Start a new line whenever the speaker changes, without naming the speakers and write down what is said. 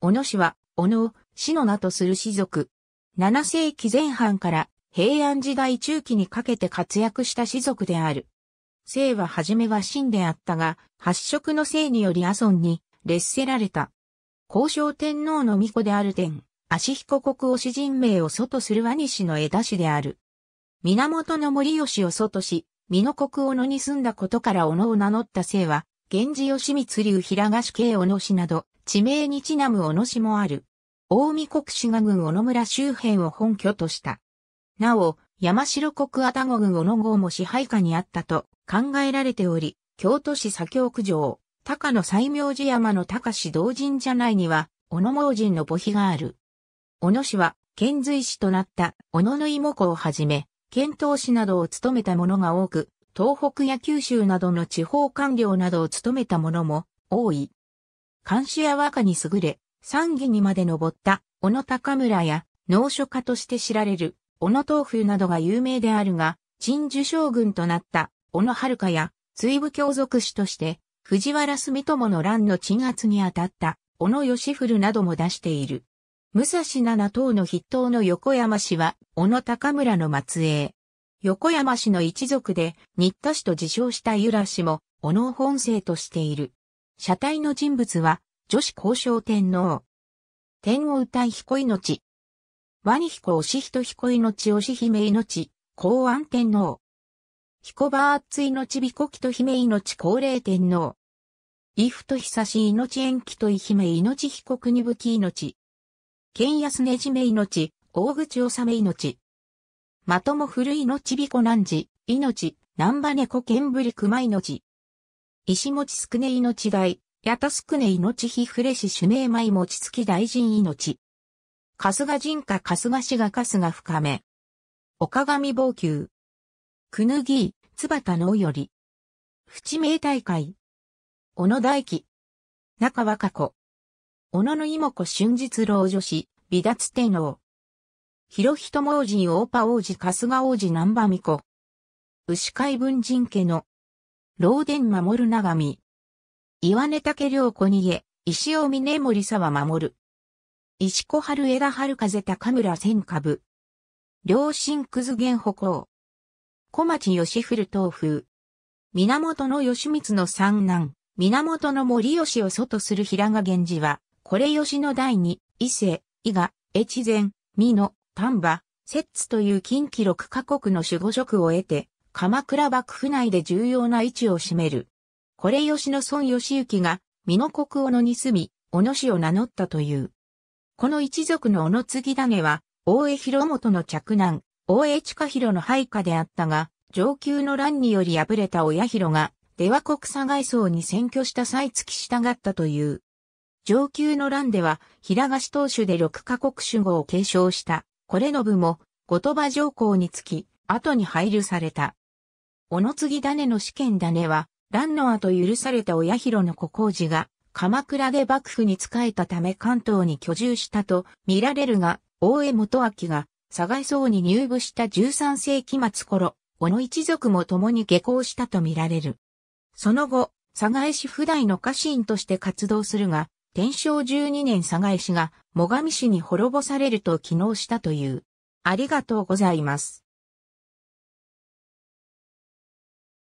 小野氏は、小野を氏の名とする氏族。7世紀前半から平安時代中期にかけて活躍した氏族である。姓は初めは神であったが、発色の姓により阿蘇に劣せられた。交渉天皇の御子である天、足彦国を詩人名を祖とする和西の枝氏である。源の森吉を祖とし、美濃国小野に住んだことから小野を名乗った姓は、源氏吉光流平賀氏系小野氏など、地名にちなむ小野市もある。大見国滋賀郡小野村周辺を本拠とした。なお、山城国愛宕郡小野郷も支配下にあったと考えられており、京都市左京区城、高野西明寺山の高市道神社内には、小野盲人の墓碑がある。小野市は、遣隋使となった小野の妹子をはじめ、遣唐使などを務めた者が多く、東北や九州などの地方官僚などを務めた者も多い。監視や和歌に優れ、三義にまで上った、小野高村や、農書家として知られる、小野東風などが有名であるが、陳寿将軍となった、小野遥や、追部教族師として、藤原住友の乱の鎮圧に当たった、小野義古なども出している。武蔵七党の筆頭の横山氏は、小野高村の末裔。横山氏の一族で、新田氏と自称した由良氏も、小野本姓としている。車体の人物は、女子交渉天皇。天皇歌彦命。ワニ彦押人彦命押姫命、公安天皇。彦バーツ命こきと姫命高齢天皇。イフと久し命延期と姫命彦国器命。剣安ねじめ命、大口治め命。まとも古い命びこ南寺、命、南波猫剣ぶり熊命。石持くね命大、八田くね命非フれし主名前持ちき大臣命。春日人家春日しが春日深め。岡上防球。くぬぎ、つばたのより。淵い大会。小野大輝。中若子。小野の妹子春日老女子、美達天皇。広人王子大パ王子春日王子南波美子。牛飼文人家の老伝守る長見。岩根竹良子にえ、石尾峰森沢守る。石子春枝春風高村千株。両親くず源歩行。小町義古東風。源の義光の三男、源の森義を祖とする平賀源氏は、これ吉の第二、伊勢、伊賀、越前、美濃、丹波、摂津という近畿六カ国の守護職を得て、鎌倉幕府内で重要な位置を占める。これ吉野孫義行が、美濃国小野に住み、小野氏を名乗ったという。この一族の小野継種は、大江広元の嫡男、大江近広の配下であったが、上級の乱により敗れた親広が、出羽国佐外層に占拠した際付き従ったという。上級の乱では、平賀氏当主で六カ国主語を継承した、これの部も、後鳥羽上皇につき、後に配慮された。おのつぎ種の試験種は、乱の後許された親広の小工事が、鎌倉で幕府に仕えたため関東に居住したと見られるが、大江元明が、佐賀荘に入部した13世紀末頃、小野一族も共に下校したと見られる。その後、佐賀市普代の家臣として活動するが、天正12年佐賀市が、最上市に滅ぼされると起能したという。ありがとうございます。